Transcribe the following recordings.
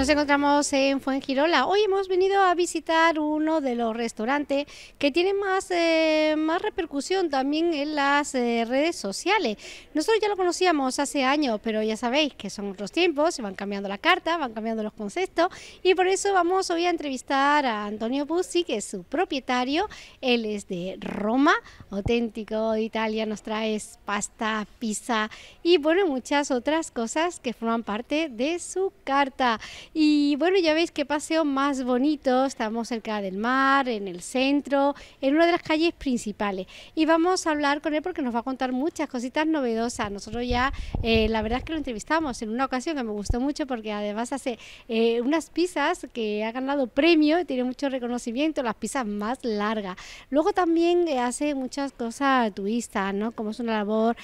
Nos encontramos en Fuengirola. Hoy hemos venido a visitar uno de los restaurantes que tiene más, eh, más repercusión también en las eh, redes sociales. Nosotros ya lo conocíamos hace años, pero ya sabéis que son otros tiempos, se van cambiando la carta, van cambiando los conceptos y por eso vamos hoy a entrevistar a Antonio Bussi, que es su propietario. Él es de Roma, auténtico de Italia, nos trae pasta, pizza y bueno, muchas otras cosas que forman parte de su carta. Y bueno, ya veis qué paseo más bonito. Estamos cerca del mar, en el centro, en una de las calles principales. Y vamos a hablar con él porque nos va a contar muchas cositas novedosas. Nosotros ya, eh, la verdad es que lo entrevistamos en una ocasión que me gustó mucho porque además hace eh, unas pizzas que ha ganado premio, tiene mucho reconocimiento, las pizzas más largas. Luego también eh, hace muchas cosas turistas, ¿no? Como es una labor,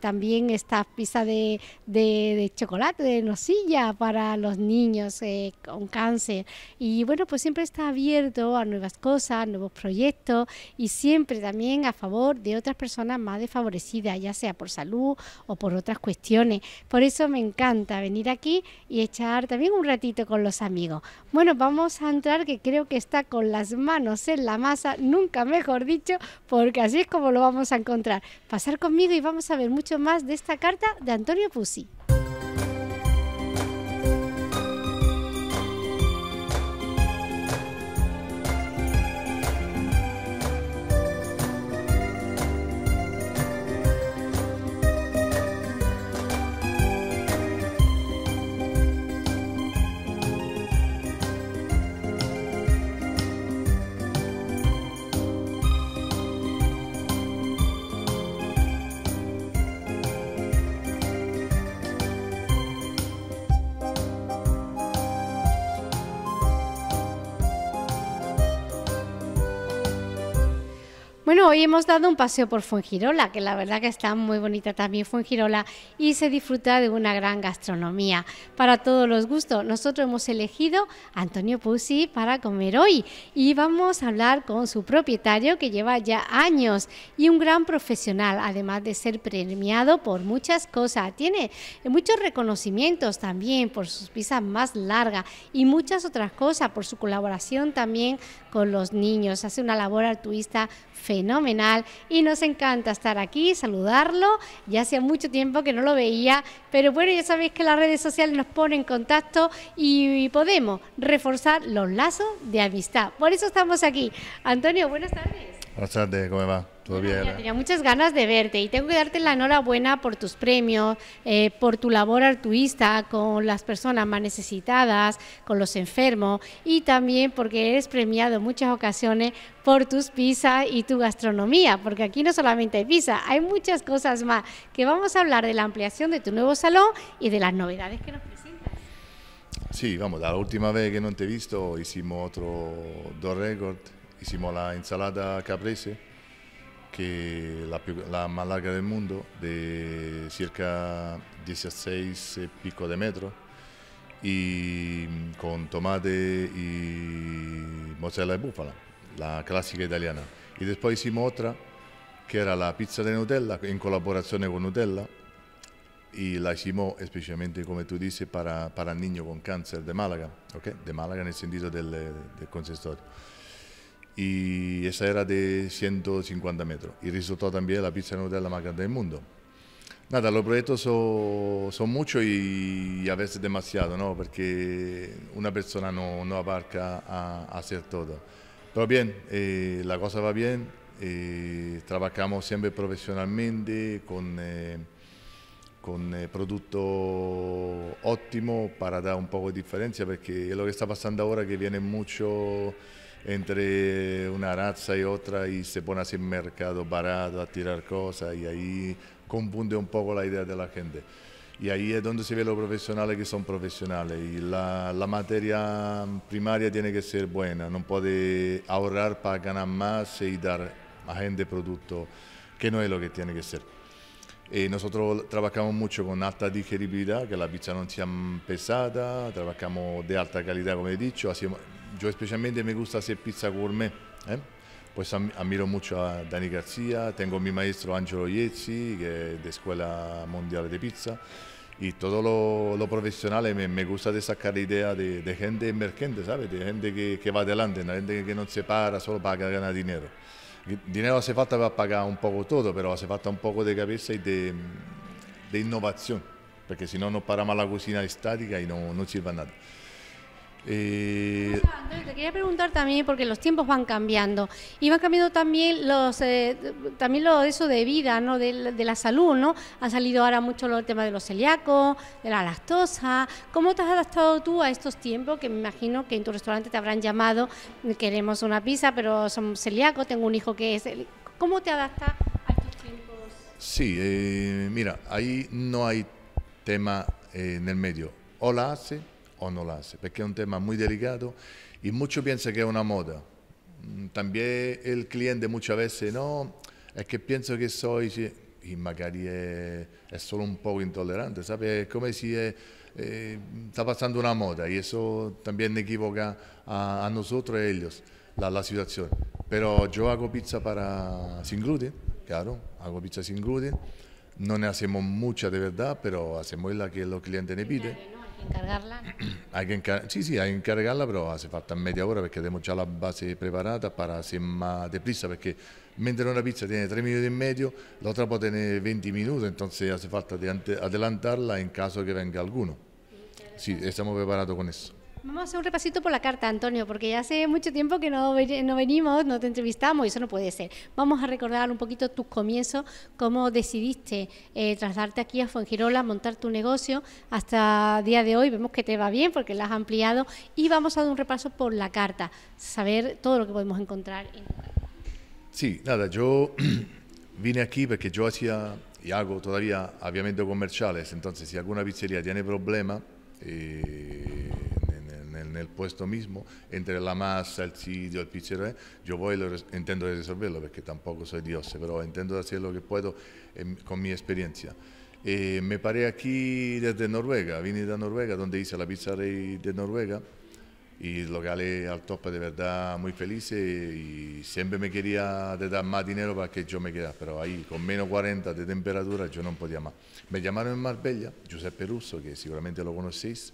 también esta pizza de, de chocolate, de nosilla para los niños niños eh, con cáncer. Y bueno, pues siempre está abierto a nuevas cosas, nuevos proyectos y siempre también a favor de otras personas más desfavorecidas, ya sea por salud o por otras cuestiones. Por eso me encanta venir aquí y echar también un ratito con los amigos. Bueno, vamos a entrar que creo que está con las manos en la masa, nunca mejor dicho, porque así es como lo vamos a encontrar. Pasar conmigo y vamos a ver mucho más de esta carta de Antonio Pusi. Bueno, hoy hemos dado un paseo por Fuengirola, que la verdad que está muy bonita también Fuengirola y se disfruta de una gran gastronomía para todos los gustos. Nosotros hemos elegido a Antonio Pusi para comer hoy y vamos a hablar con su propietario que lleva ya años y un gran profesional, además de ser premiado por muchas cosas. Tiene muchos reconocimientos también por sus pizzas más largas y muchas otras cosas, por su colaboración también con los niños. Hace una labor altruista feliz fenomenal y nos encanta estar aquí, saludarlo. Ya hacía mucho tiempo que no lo veía, pero bueno, ya sabéis que las redes sociales nos ponen en contacto y, podemos reforzar los lazos de amistad. Por eso estamos aquí. Antonio, buenas tardes. Buenas tardes, ¿cómo va? Tenía muchas ganas de verte y tengo que darte la enhorabuena por tus premios, eh, por tu labor altruista con las personas más necesitadas, con los enfermos y también porque eres premiado en muchas ocasiones por tus pizzas y tu gastronomía, porque aquí no solamente hay pizza, hay muchas cosas más que vamos a hablar de la ampliación de tu nuevo salón y de las novedades que nos presentas. Sí, vamos, la última vez que no te he visto hicimos otro dos récords, hicimos la ensalada caprese che la, la, más larga del mondo, di circa 16 pico de metros, y con tomate e mozzarella e búfala, la clásica italiana. Y después hicimos otra, che era la pizza di Nutella, in collaborazione con Nutella, e la hicimos especialmente, come tu dices, para, para niños con cáncer di Málaga, ¿okay? de Málaga en el del, del consistorio y esa era de 150 metros y resultó también la pizza Nutella más grande del mundo. Nada, los proyectos son, son muchos y, y, a veces demasiado, ¿no? Porque una persona no, no abarca a, a, hacer todo. Pero bien, eh, la cosa va bien, eh, trabajamos siempre profesionalmente con... Eh, con eh, prodotto ottimo para dare un po' di differenza perché è quello che sta passando ora che viene molto entre una raza y otra y se pone así en mercado barato a tirar cosas y ahí confunde un poco la idea de la gente. Y ahí es donde se ve los profesionales que son profesionales y la, materia primaria tiene que ser buena, no puede ahorrar para ganar más y dar a gente producto que no es lo que tiene que ser. Y nosotros trabajamos mucho con alta digeribilidad, que la pizza no sea pesada, trabajamos de alta calidad, como he dicho. Hacemos, yo especialmente me gusta hacer pizza gourmet. ¿eh? Pues admiro mucho a Dani García, tengo a mi maestro Angelo Iezzi, que es de Escuela Mundial de Pizza, y todo lo, lo profesional eh, me, me, gusta de sacar idea de, de gente emergente, ¿sabes? De gente que, que va adelante, de gente que no se para solo para ganar dinero. Dinero è fatto per pagare un poco tutto, però si se fatta un poco di capessa e di, innovazione, perché se no non parliamo la cucina statica e non, non ci va nada. Eh... Te quería preguntar también, porque los tiempos van cambiando, y van cambiando también los eh, también lo eso de vida, ¿no? De, la salud, ¿no? ha salido ahora mucho el tema de los celíacos, de la lactosa. ¿Cómo te has adaptado tú a estos tiempos? Que me imagino que en tu restaurante te habrán llamado, queremos una pizza, pero son celíacos, tengo un hijo que es... ¿Cómo te adapta a estos tiempos? Sí, eh, mira, ahí no hay tema en el medio. Hola, la o no lo hace, porque es un tema muy delicado y muchos piensan que es una moda. Mm, también el cliente muchas veces, no, es que pienso que soy, y magari es solo un poco intolerante, ¿sabe? Es como si eh, eh, está pasando una moda y eso también equivoca a, nosotros y ellos, la, situación. Pero yo hago pizza para sin gluten, claro, hago pizza sin gluten. No ne hacemos mucha de verdad, pero hacemos la que los clientes ne piden. Incargarla? Hay que encar sì, sì, hai che encargarla, però ah, si è fatta media ora perché abbiamo già la base preparata para ser más deprisa, perché mentre una pizza tiene 3 minuti e medio, l'altra può tenere 20 minuti, entonces hace ah, falta adelantarla in caso che venga qualcuno. Sì, e siamo preparati con eso. Vamos a hacer un repasito por la carta, Antonio, porque ya hace mucho tiempo que no, venimos, no te entrevistamos y eso no puede ser. Vamos a recordar un poquito tus comienzos, cómo decidiste eh, trasladarte aquí a Fuengirola, montar tu negocio. Hasta día de hoy vemos que te va bien porque la has ampliado y vamos a dar un repaso por la carta, saber todo lo que podemos encontrar. Sí, nada, yo vine aquí porque yo hacía y hago todavía, aviamiento comerciales, entonces si alguna pizzería tiene problema... Eh, ...en el puesto mismo, entre la masa, el sitio, el yo yo y lo, intento resolverlo... ...porque tampoco soy Dios, ...pero intento hacer lo que puedo con mi experiencia. Eh, me paré aquí desde Noruega, vine de Noruega, donde hice la pizza de Noruega y locales al tope de verdad muy felices eh, y siempre me quería de dar más dinero para que yo me quedara, pero ahí con menos 40 de temperatura yo no podía más. Me llamaron en Marbella, Giuseppe Russo, que seguramente lo conocéis.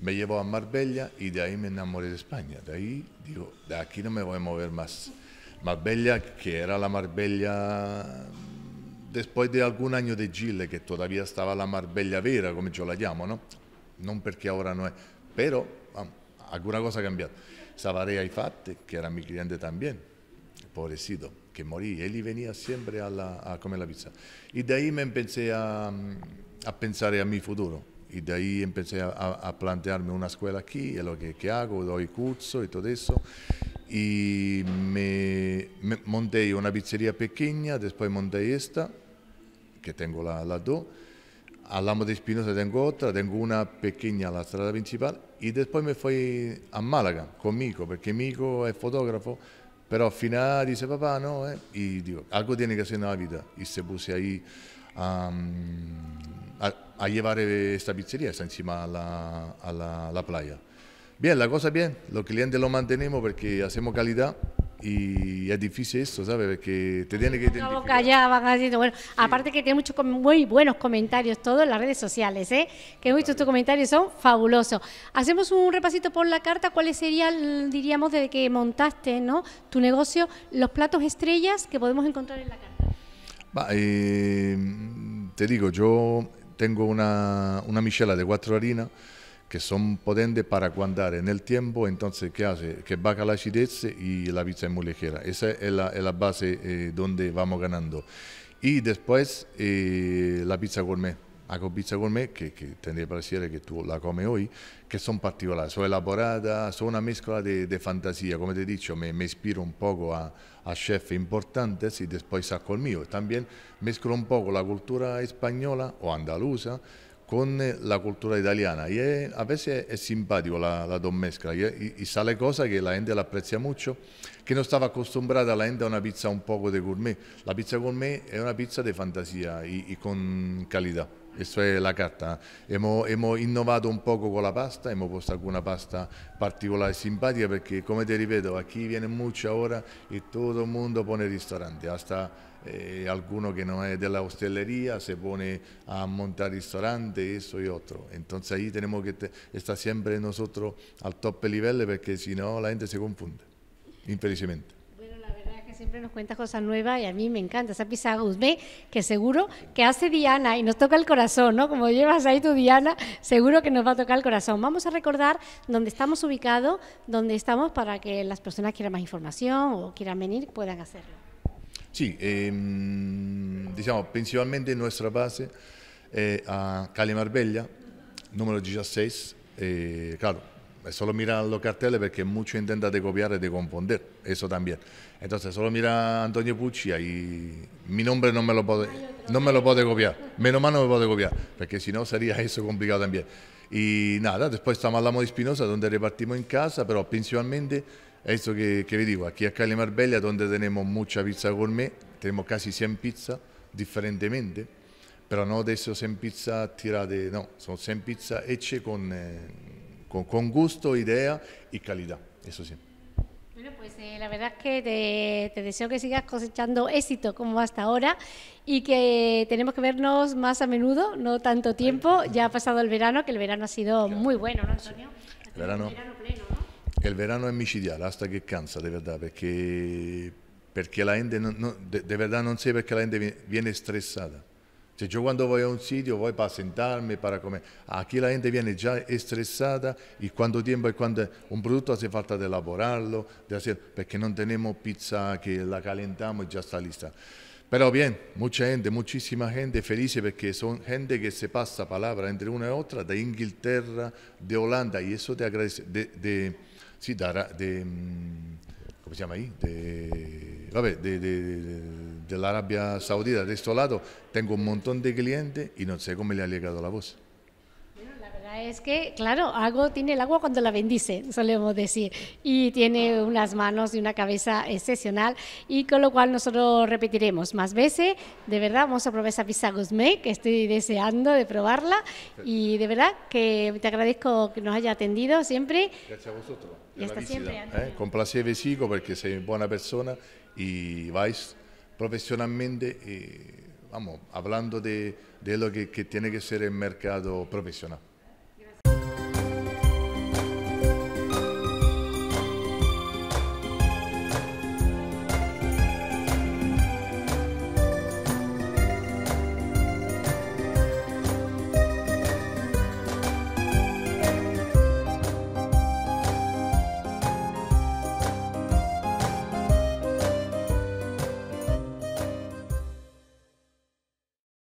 Me llevó a Marbella y de ahí me enamoré de España. De ahí digo, de aquí no me voy a mover más. Marbella, que era la Marbella después de algún año de Chile, que todavía estaba la Marbella vera, come yo la llamo, ¿no? Non perché ora no es, pero vamos, alguna cosa ha cambiado. Savaré Aifate, que era mi cliente también, pobrecito, que morí, él venía siempre a, la, a comer la pizza. Y de ahí me empecé a, a pensar a mi futuro e de ahí empecé a, a plantearme una scuola qui, es lo que, que, hago, doy curso e tutto questo. E me, me, monté una pizzeria pequeña, poi monté questa, che tengo la, la dos. Al Lamo de Espinosa tengo otra, tengo una pequeña a la strada principale e poi mi fui a Málaga con Mico, porque Mico è fotografo, però al final dice papà no, eh? y digo, algo tiene che essere nella vita, e Y se puse ahí a, llevar eh, esta pizzería, está encima a la, la, playa. Bien, la cosa bien, los clientes lo mantenemos porque hacemos calidad y es difícil esto ¿sabes? Porque te tiene que tener. bueno, aparte que tiene muchos muy buenos comentarios todos en las redes sociales, ¿eh? Que visto tus comentarios son fabulosos. Hacemos un repasito por la carta, cuáles serían, diríamos, desde que montaste, ¿no? Tu negocio, los platos estrellas que podemos encontrar en la carta. Bah, eh, te digo, yo tengo una, una de cuatro harinas que son potentes para guardar en el tiempo, entonces, ¿qué hace? Que baja la acidez y la pizza es muy ligera. Esa es la, base eh, donde vamos ganando. Y después, eh, la pizza gourmet a Cobizza con me, che, che tiene piacere che tu la come hoy, che sono particolari, sono elaborata, sono una mescola di fantasia, come ti dico, mi ispiro un poco a, a chef importantes y sacco saco mio, e anche mescolo un poco la cultura spagnola o andalusa con eh, la cultura italiana. e a veces es simpatico la, la dos e, Y, y, y, sale cosa la gente la molto, che non stava accostumbrata la gente a una pizza un poco di gourmet. La pizza gourmet è una pizza di fantasia e, y con qualità. Questa è la carta. Abbiamo innovato un poco con la pasta, abbiamo posto una pasta particolare e simpatica perché come ti ripeto a chi viene in Muccia ora e tutto il mondo pone ristorante, hasta eh, alguno che non è della ostelleria se pone a montare ristorante, eso y otro. Entonces ahí tenemos que estar siempre nosotros al top livello perché se no, la gente si confonde, infelizmente. siempre nos cuenta cosas nuevas y a mí me encanta esa pizza ve, que seguro que hace Diana y nos toca el corazón, ¿no? Como llevas ahí tu Diana, seguro que nos va a tocar el corazón. Vamos a recordar dónde estamos ubicados, dónde estamos para que las personas quieran más información o quieran venir puedan hacerlo. Sí, em, digamos, diciamo principalmente nuestra base eh, a Calle Marbella, número 16, eh, claro, eh, solo mira los carteles porque mucho intenta de copiar y de confundir, eso también. Entonces, solo mira Antonio Pucci y mi nombre no me lo puede, no me lo puede copiar, menos mal no me puede copiar, porque si no sería eso complicado también. Y nada, después estamos la de Espinosa, donde repartimos en casa, pero principalmente, eso que, que vi digo, aquí a calle Marbella, donde tenemos mucha pizza gourmet, tenemos casi 100 pizzas, diferentemente, pero no de eso 100 pizzas tiradas, no, son 100 pizzas hechas con... Eh, con, gusto, idea y calidad, eso sí. Bueno, pues eh, la verdad es que te, deseo que sigas cosechando éxito como hasta ahora y que tenemos que vernos más a menudo, no tanto tiempo. Ya ha pasado el verano, que el verano ha sido muy bueno, ¿no, Antonio? El verano, es micidial, hasta que cansa, de verdad, porque, porque la gente, de, verdad, no sé por la gente viene estresada. Cioè, io quando vado a un sito, voy para sentarmi, para comer. qui la gente viene già estresada e quanto tempo y cuánto... Un producto hace falta de elaborarlo, de hacer... perché non tenemos pizza che la calentiamo e già sta lista. Però, bien, mucha gente, muchísima gente feliz porque son gente che se pasa parola entre una e l'altra, da Inghilterra, da Holanda, e questo ti agradece, de, de de, de mm, se llama ahí? De, de la Arabia Saudita, de este lado, tengo un montón de clientes y no sé cómo le ha llegado la voz es que, claro, algo tiene el agua cuando la bendice, solemos decir, y tiene unas manos y una cabeza excepcional, y con lo cual nosotros repetiremos más veces. De verdad, vamos a probar esa pizza gourmet, que estoy deseando de probarla, y de verdad que te agradezco que nos haya atendido siempre. Gracias a vosotros. Y hasta siempre, siempre. Eh? placer, sigo, porque soy buena persona y vais profesionalmente. Eh, vamos, hablando de, de lo que, que, tiene que ser el mercado profesional.